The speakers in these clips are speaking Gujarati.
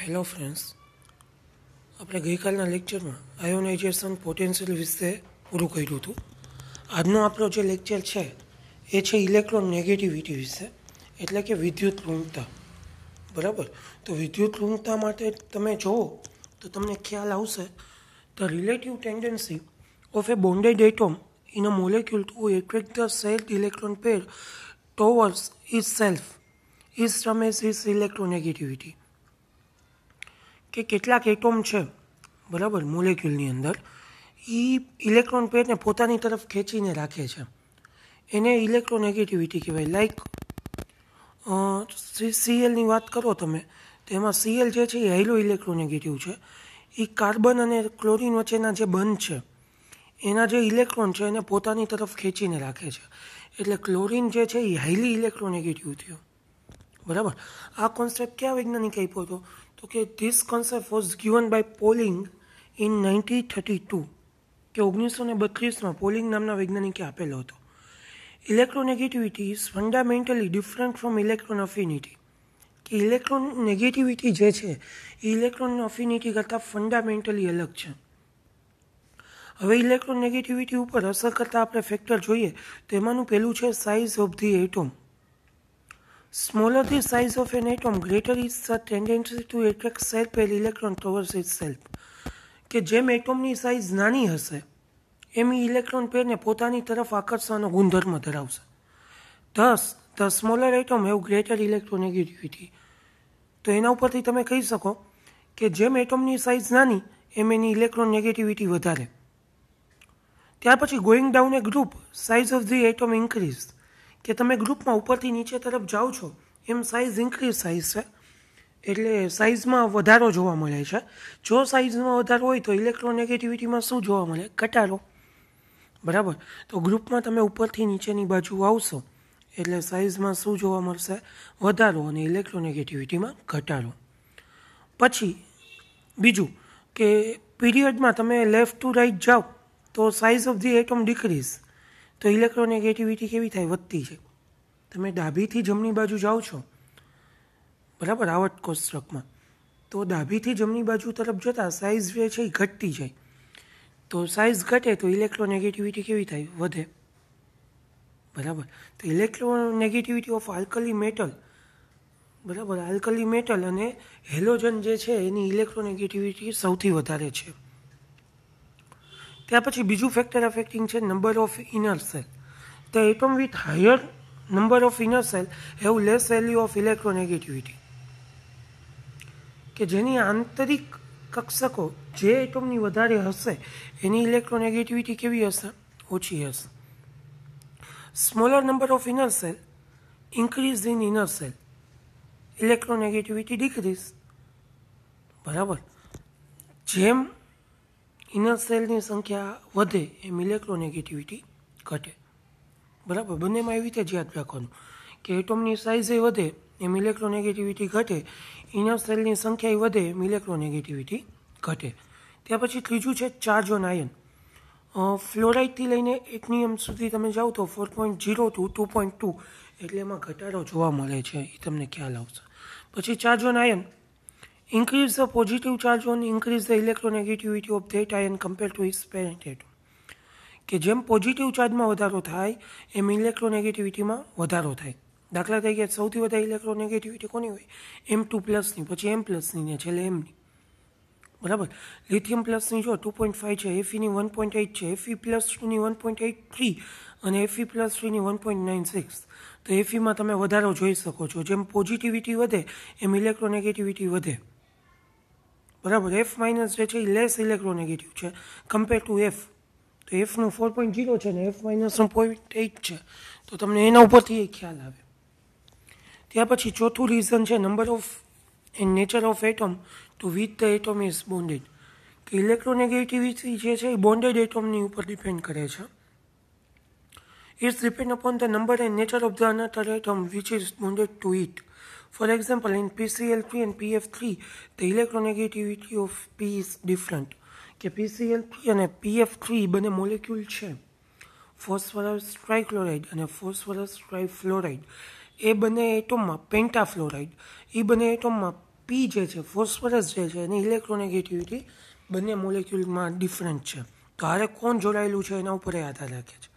હેલો ફ્રેન્ડ્સ આપણે ગઈકાલના લેક્ચરમાં આયોનાઇઝેશન પોટેન્શિયલ વિશે પૂરું કર્યું હતું આજનો આપણો જે લેક્ચર છે એ છે ઇલેક્ટ્રોન નેગેટિવિટી વિશે એટલે કે વિદ્યુત ઋણતા બરાબર તો વિદ્યુત ઋણતા માટે તમે જુઓ તો તમને ખ્યાલ આવશે the relative tendency of a bonded atom in a molecule to attract the self electron pair towards is self is રમેશ ઇઝ ઇલેક્ટ્રોનેગેટિવિટી કે કેટલાક એટોમ છે બરાબર મોલેક્યુલની અંદર એ ઇલેક્ટ્રોન પેરને પોતાની તરફ ખેંચીને રાખે છે એને ઇલેક્ટ્રોનેગેટિવિટી કહેવાય લાઈક સીએલની વાત કરો તમે તો એમાં સીએલ જે છે એ હાઇલો ઇલેક્ટ્રોનેગેટિવ છે એ કાર્બન અને ક્લોરિન વચ્ચેના જે બંધ છે એના જે ઇલેક્ટ્રોન છે એને પોતાની તરફ ખેંચીને રાખે છે એટલે ક્લોરિન જે છે એ હાઈલી ઇલેક્ટ્રોનેગેટિવ થયો બરાબર આ કોન્સેપ્ટ કયા વૈજ્ઞાનિક આપ્યો હતો તો કે this concept was given by Pauling in nineteen thirty two કે ઓગણીસો ને બત્રીસમાં પોલિંગ નામના વૈજ્ઞાનિકે આપેલો હતો electronegativity is fundamentally different from electron affinity કે ઇલેક્ટ્રોન નેગેટિવિટી જે છે એ ઇલેક્ટ્રોન અફિનિટી કરતાં ફંડામેન્ટલી અલગ છે હવે ઇલેક્ટ્રોન નેગેટિવિટી ઉપર અસર કરતાં આપણે ફેક્ટર જોઈએ તો એમાંનું પહેલું છે size of the atom Smaller the size of an atom, greater is the tendency to attract self-pair electron towards itself. કે જેમ એટમની સાઇઝ નાની હશે એમ ઇલેક્ટ્રોન પેરને પોતાની તરફ આકર્ષવાનો ગુણધર્મ ધરાવશે thus the smaller atom have greater electronegativity તો એના ઉપરથી તમે કહી શકો કે જેમ એટમની સાઇઝ નાની એમ એની ઇલેક્ટ્રોન નેગેટિવિટી વધારે ત્યાર પછી going down a group size of the atom increase કે તમે ગ્રુપમાં ઉપરથી નીચે તરફ જાઓ છો એમ સાઇઝ ઇન્ક્રીઝ સાઇઝ છે એટલે સાઇઝમાં વધારો જોવા મળે છે જો સાઇઝમાં વધારો હોય તો ઇલેક્ટ્રોનેગેટિવિટીમાં શું જોવા મળે ઘટાડો બરાબર તો ગ્રુપમાં તમે ઉપરથી નીચેની બાજુ આવશો એટલે સાઇઝમાં શું જોવા મળશે વધારો અને ઇલેક્ટ્રોનેગેટિવિટીમાં ઘટાડો પછી બીજું કે પીરિયડમાં તમે લેફ્ટ ટુ રાઈટ જાઓ તો size of the atom decrease તો ઇલેક્ટ્રોનેગેટિવિટી કેવી થાય વધતી છે તમે ડાભીથી જમણી બાજુ જાઓ છો બરાબર આવટ કોષ્ટકમાં તો ડાભીથી જમણી બાજુ તરફ જતાં સાઇઝ જે છે એ ઘટતી જાય તો સાઇઝ ઘટે તો ઇલેક્ટ્રોનેગેટિવિટી કેવી થાય વધે બરાબર તો ઇલેક્ટ્રોનેગેટિવિટી ઓફ આલ્કલી મેટલ બરાબર આલ્કલી મેટલ અને હેલોજન જે છે એની ઇલેક્ટ્રોનેગેટિવિટી સૌથી વધારે છે ત્યાર પછી બીજું ફેક્ટર અફેક્ટિંગ છે number of inner shell the atom with higher number of inner shell have less value of electronegativity કે જેની આંતરિક કક્ષકો જે એટમની વધારે હશે એની ઇલેક્ટ્રોનેગેટિવિટી કેવી હશે ઓછી હશે smaller number of inner shell increase in inner shell electronegativity decrease બરાબર જેમ ઇનર સેલની સંખ્યા વધે એમ ઇલેક્ટ્રોનેગેટિવિટી ઘટે બરાબર બંનેમાં એવી રીતે જ યાદ રાખવાનું કે એટોમની એ વધે એમ ઇલેક્ટ્રોનેગેટિવિટી ઘટે ઇનર સેલની સંખ્યા વધે એમ ઇલેક્ટ્રોનેગેટિવિટી ઘટે ત્યાર પછી ત્રીજું છે ચાર્જ ઓન આયન ફ્લોરાઇડથી લઈને એટનિયમ સુધી તમે જાઓ તો four point zero two two point two એટલે એમાં ઘટાડો જોવા મળે છે એ તમને ખ્યાલ આવશે પછી charge on ion Increase the positive charge on increase the electronegativity of theta and compared to its parent atom. કે જેમ પોઝિટિવ ચાર્જમાં વધારો થાય એમ ઇલેક્ટ્રોનેગેટિવિટીમાં વધારો થાય દાખલા તરીકે સૌથી વધારે ઇલેક્ટ્રોનેગેટિવિટી કોની હોય એમ ટુ પ્લસની પછી એમ પ્લસની ને છેલ્લે એમની બરાબર લિથિયમ પ્લસની જો ટુ પોઈન્ટ ફાઇવ છે એફીની વન પોઈન્ટ એઇટ છે એફી પ્લસ ટુની વન પોઈન્ટ એઇટ થ્રી અને એફી પ્લસ થ્રીની વન પોઈન્ટ નાઇન સિક્સ તો એફીમાં તમે વધારો જોઈ શકો છો જેમ પોઝિટિવિટી વધે એમ ઇલેક્ટ્રોનેગેટિવિટી વધે બરાબર એફ માઇનસ જે છે એ લેસ ઇલેક્ટ્રોનેગેટિવ છે કમ્પેર ટુ એફ તો એફનું ફોર પોઈન્ટ ઝીરો છે ને એફ માઇનસનું પોઈન્ટ એઇટ છે તો તમને એના ઉપરથી એ ખ્યાલ આવે ત્યાર પછી ચોથું રીઝન છે number of and nature of atom to with the atom is bonded કે ઇલેક્ટ્રોનેગેટિવિટી જે છે એ બોન્ડેડ એટમની ઉપર ડિપેન્ડ કરે છે it's depend upon the number and nature of the another atom which is bonded to it For example, in PCl3 and PF3, the electronegativity of P is different. કે PCl3 અને PF3 બંને મોલેક્યુલ છે ફોસ્ફરસ ટ્રાઇક્લોરાઇડ અને ફોસ્ફરસ ટ્રાઇફ્લોરાઇડ એ બંને એટોમમાં પેન્ટાફ્લોરાઇડ એ બંને એટોમમાં પી જે છે ફોસ્ફરસ જે છે એની ઇલેક્ટ્રોનેગેટિવિટી બંને મોલેક્યુલમાં ડિફરન્ટ છે તો હારે કોણ જોડાયેલું છે એના ઉપર આધાર રાખે છે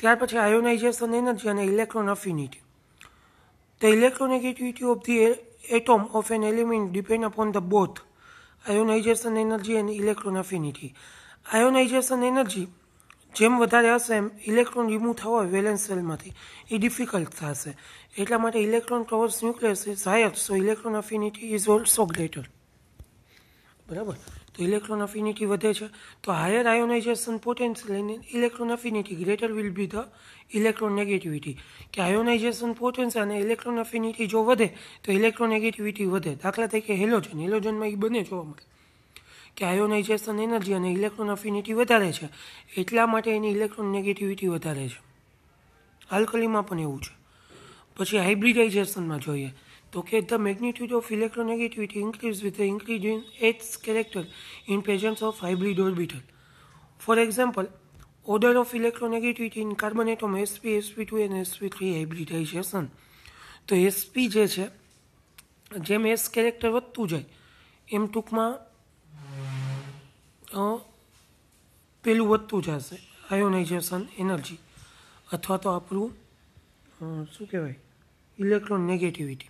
ત્યાર પછી આયોનાઇઝેશન એનર્જી અને electron affinity The electronegativity of the atom of an element depends upon the both ionization energy and electron affinity. Ionization energy જેમ વધારે હશે એમ ઇલેક્ટ્રોન રિમૂવ થવા હોય વેલેન્સ સેલમાંથી એ ડિફિકલ્ટ થશે એટલા માટે electron towards nucleus is higher so electron affinity is also greater બરાબર તો ઇલેક્ટ્રોન અફિનિટી વધે છે તો higher ionization potential and electron affinity greater will be the electron negativity કે આયોનાઇઝેશન પોટેન્શિયલ અને ઇલેક્ટ્રોન અફિનિટી જો વધે તો ઇલેક્ટ્રોન નેગેટિવિટી વધે દાખલા તરીકે હેલોજન હેલોજનમાં એ બને જોવા મળે કે આયોનાઇઝેશન એનર્જી અને ઇલેક્ટ્રોન અફિનિટી વધારે છે એટલા માટે એની ઇલેક્ટ્રોન નેગેટિવિટી વધારે છે આલ્કલીમાં પણ એવું છે પછી હાઇબ્રિડાઇઝેશનમાં જોઈએ તો કે the magnitude of electronegativity increases with the increase in its character in presence of hybrid orbital. For example, order of electronegativity in carbon atom sp sp2 and sp3 hybridization તો sp જે છે જેમ s કેરેક્ટર વધતું જાય એમ ટૂંકમાં પેલું વધતું જશે આયોનાઇઝેશન એનર્જી અથવા તો આપણું શું કહેવાય ઇલેક્ટ્રોન નેગેટિવિટી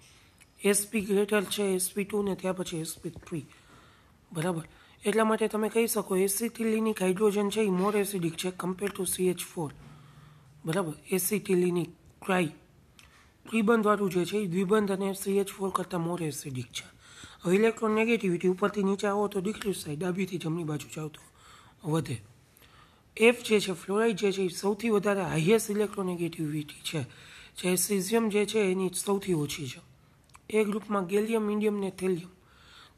એસપી ગ્રેટર છે એસપી ટુ ને ત્યાં પછી એસપી થ્રી બરાબર એટલા માટે તમે કહી શકો એસિટિલિનિક હાઇડ્રોજન છે એ મોર એસિડિક છે કમ્પેર ટુ સીએચ ફોર બરાબર એસિટિલિનિક ક્રાઈ દ્વિબંધવાળું જે છે એ દ્વિબંધ અને સીએચ ફોર કરતાં મોર એસિડિક છે હવે ઇલેક્ટ્રોન નેગેટિવિટી ઉપરથી નીચે આવો તો ડિક્રીઝ સાઈડ ડાબીથી જમણી બાજુ જાઓ તો વધે એફ જે છે ફ્લોરાઇડ જે છે એ સૌથી વધારે હાઇએસ્ટ ઇલેક્ટ્રોનેગેટિવિટી છે જે સિઝિયમ જે છે એની સૌથી ઓછી છે એ ગ્રુપમાં ગેલિયમ મીડિયમ ને થેલિયમ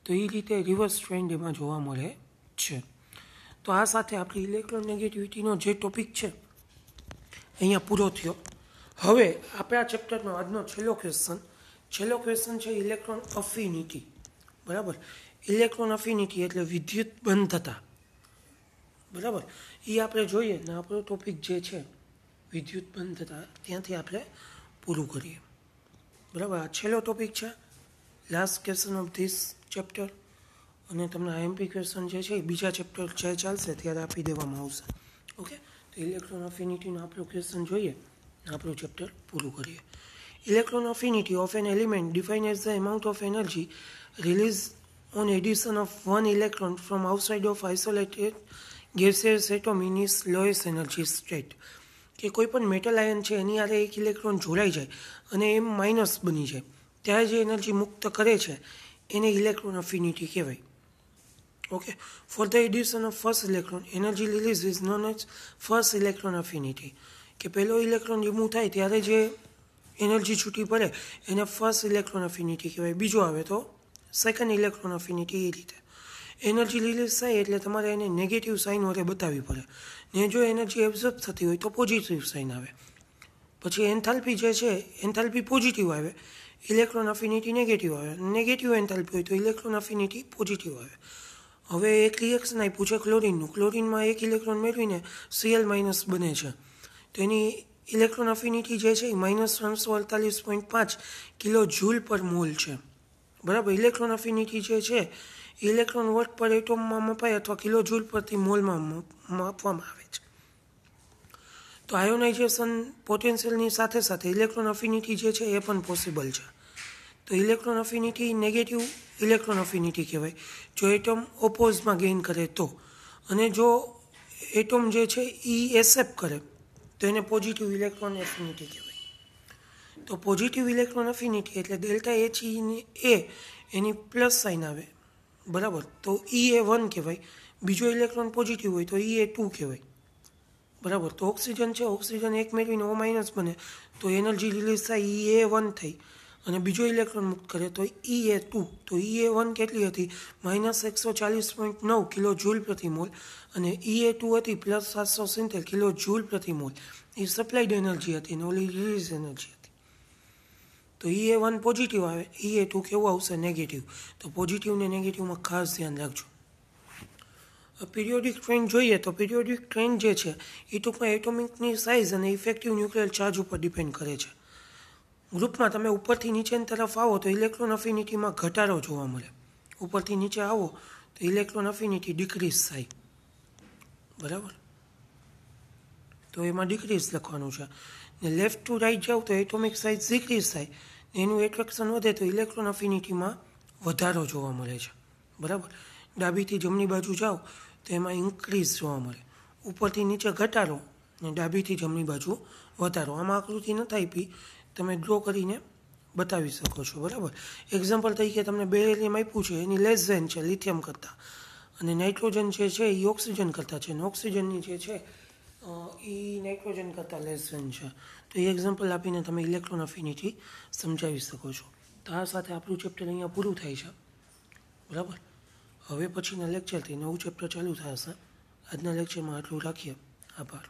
તો એ રીતે રિવર્સ ટ્રેન્ડ એમાં જોવા મળે છે તો આ સાથે આપણી ઇલેક્ટ્રોન નેગેટિવિટીનો જે ટોપિક છે અહીંયા પૂરો થયો હવે આપણા ચેપ્ટરનો આજનો છેલ્લો ક્વેશ્ચન છેલ્લો ક્વેશ્ચન છે ઇલેક્ટ્રોન અફિનિટી બરાબર ઇલેક્ટ્રોન અફિનિટી એટલે વિદ્યુત બંધ થતા બરાબર એ આપણે જોઈએ ને આપણો ટોપિક જે છે વિદ્યુત બંધ થતા ત્યાંથી આપણે પૂરું કરીએ બરાબર આ છેલ્લો ટોપિક છે last question of this chapter અને તમને આઈએમપી ક્વેશ્ચન જે છે એ બીજા ચેપ્ટર જે ચાલશે ત્યારે આપી દેવામાં આવશે ઓકે તો ઇલેક્ટ્રોન અફિનિટીનો આપણું ક્વેશ્ચન જોઈએ આપણું ચેપ્ટર પૂરું કરીએ electron affinity of an element define as the amount of energy release on addition of one electron from outside of isolated gaseous atom in its lowest energy state કે કોઈ પણ મેટલ આયન છે એની હારે એક ઇલેક્ટ્રોન જોડાઈ જાય અને એ માઇનસ બની જાય ત્યારે જે એનર્જી મુક્ત કરે છે એને ઇલેક્ટ્રોન અફિનિટી કહેવાય okay for the addition of first electron energy release is known as first electron affinity કે પહેલો ઇલેક્ટ્રોન રિમૂવ થાય ત્યારે જે એનર્જી છૂટી પડે એને ફર્સ્ટ ઇલેક્ટ્રોન અફિનિટી કહેવાય બીજો આવે તો સેકન્ડ ઇલેક્ટ્રોન અફિનિટી એ રીતે એનર્જી રિલીઝ થાય એટલે તમારે એને નેગેટિવ સાઇન વડે બતાવવી પડે ને જો એનર્જી એબ્ઝોર્બ થતી હોય તો પોઝિટિવ સાઇન આવે પછી એન્થાલ્પી જે છે એન્થાલ્પી પોઝિટિવ આવે ઇલેક્ટ્રોન અફિનિટી નેગેટિવ આવે નેગેટિવ એન્થાલ્પી હોય તો ઇલેક્ટ્રોન અફિનિટી પોઝિટિવ આવે હવે એક રિએક્શન આપ્યું છે ક્લોરિનનું ક્લોરિનમાં એક ઇલેક્ટ્રોન મેળવીને સીએલ માઇનસ બને છે તો એની ઇલેક્ટ્રોન અફિનિટી જે છે એ માઇનસ ત્રણસો અડતાલીસ પોઈન્ટ પાંચ કિલો જૂલ પર મોલ છે બરાબર ઇલેક્ટ્રોન અફિનિટી જે છે ઇલેક્ટ્રોન વોટ પર એટોમમાં મપાય અથવા કિલો જૂલ પ્રતિ મોલમાં માપવામાં આવે છે તો આયોનાઇઝેશન પોટેન્શિયલની સાથે સાથે ઇલેક્ટ્રોન અફિનિટી જે છે એ પણ પોસિબલ છે તો electron affinity negative electron affinity કહેવાય જો એટોમ ઓપોઝમાં ગેઇન કરે તો અને જો એટોમ જે છે એ એસેપ્ટ કરે તો એને પોઝિટિવ ઇલેક્ટ્રોન એફિનિટી કહેવાય તો પોઝિટિવ ઇલેક્ટ્રોન એફિનિટી એટલે ડેલ્ટા એચ ઈ એ એની પ્લસ સાઇન આવે બરાબર તો ઈ e એ વન કહેવાય બીજો ઇલેક્ટ્રોન પોઝિટિવ હોય તો ઈ e એ ટુ કહેવાય બરાબર તો ઓક્સિજન છે ઓક્સિજન એક મેળવીને ઓ માઇનસ બને તો એનર્જી રિલીઝ થાય ઈ e એ વન થઈ અને બીજો ઇલેક્ટ્રોન મુક્ત કરે તો ઈ એ ટુ તો ઈ એ વન કેટલી હતી માઇનસ એકસો ચાલીસ પોઈન્ટ નવ કિલો જૂલ પ્રતિ મોલ અને ઈ એ ટુ હતી પ્લસ સાતસો સિત્તેર કિલો જૂલ પ્રતિ મોલ એ સપ્લાઇડ એનર્જી હતી અને ઓલી રિલીઝ એનર્જી હતી તો ઈ એ વન પોઝિટિવ આવે ઈ એ ટુ કેવું આવશે નેગેટિવ તો પોઝિટિવ ને નેગેટિવમાં ખાસ ધ્યાન રાખજો પિરિયોડિક ટ્રેન્ડ જોઈએ તો પિરિયોડિક ટ્રેન્ડ જે છે એ ટૂંકમાં એટોમિકની સાઇઝ અને ઇફેક્ટિવ ન્યુક્લિયર ચાર્જ ઉપર ડિપેન્ડ કરે છે ગ્રુપમાં તમે ઉપરથી નીચેની તરફ આવો તો ઇલેક્ટ્રોન અફિનિટીમાં ઘટાડો જોવા મળે ઉપરથી નીચે આવો તો ઇલેક્ટ્રોન અફિનિટી ડિક્રીઝ થાય બરાબર તો એમાં ડિક્રીઝ લખવાનું છે ને લેફ્ટ ટુ રાઇટ જાવ તો એટોમિક સાઇઝ ઝીકરીઝ થાય એનું એટ્રેક્શન વધે તો ઇલેક્ટ્રોન અફિનિટીમાં વધારો જોવા મળે છે બરાબર ડાબીથી જમણી બાજુ જાઓ તો એમાં ઇન્ક્રીઝ જોવા મળે ઉપરથી નીચે ઘટાડો ને ડાબીથી જમણી બાજુ વધારો આમાં આકૃતિ નથી આપી તમે ડ્રો કરીને બતાવી શકો છો બરાબર એક્ઝામ્પલ તરીકે તમને બેરેલિયમ આપ્યું છે એની લેસ ધેન છે લિથિયમ કરતાં અને નાઇટ્રોજન જે છે એ ઓક્સિજન કરતાં છે અને ઓક્સિજનની જે છે એ નાઇટ્રોજન કરતાં લેસ ધેન છે તો એ એક્ઝામ્પલ આપીને તમે ઇલેક્ટ્રોન અફિનિટી સમજાવી શકો છો તો આ સાથે આપણું ચેપ્ટર અહીંયા પૂરું થાય છે બરાબર હવે પછીના લેક્ચરથી નવું ચેપ્ટર ચાલુ થશે આજના લેક્ચરમાં આટલું રાખીએ આભાર